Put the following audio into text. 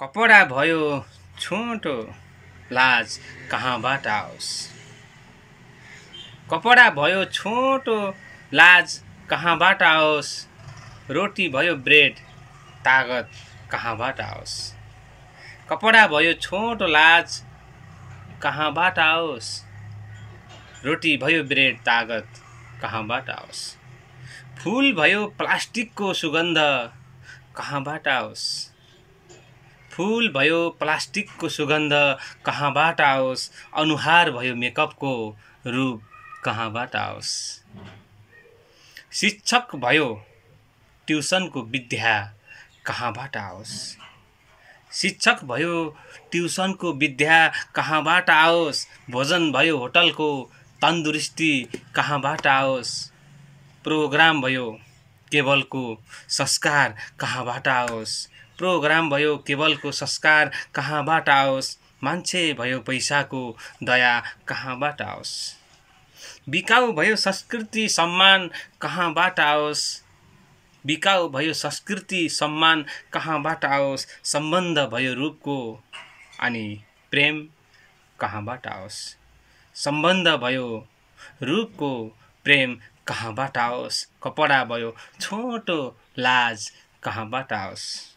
कपडा भयो छोटो लाज कहाँबाट आओस् कपडा भयो छोटो लाज कहाँबाट आओस् रोटी भयो ब्रेड तागत कहाँबाट आओस् कपडा भयो छोटो लाज कहाँबाट आओस् रोटी भयो ब्रेड तागत कहाँबाट आओस् फुल भयो प्लास्टिकको सुगन्ध कहाँबाट आओस् फुल भयो प्लास्टिकको सुगन्ध कहाँबाट आओस् अनुहार भयो मेकअपको रूप कहाँबाट आओस् शिक्षक भयो ट्युसनको विद्या कहाँबाट आओस् शिक्षक भयो ट्युसनको विद्या कहाँबाट आओस् भोजन भयो होटलको तन्दुरुस्ती कहाँबाट आओस् प्रोग्राम भयो केबलको संस्कार कहाँबाट आओस् प्रोग्राम भयो केवलको संस्कार कहाँबाट आओस् मान्छे भयो पैसाको दया कहाँबाट आओस् बिकाउ भयो संस्कृति सम्मान कहाँबाट आओस् बिकाउ भयो संस्कृति सम्मान कहाँबाट आओस् सम्बन्ध भयो रूपको अनि प्रेम कहाँबाट आओस् सम्बन्ध भयो रूपको प्रेम कहाँबाट आओस् कपडा भयो छोटो लाज कहाँबाट आओस्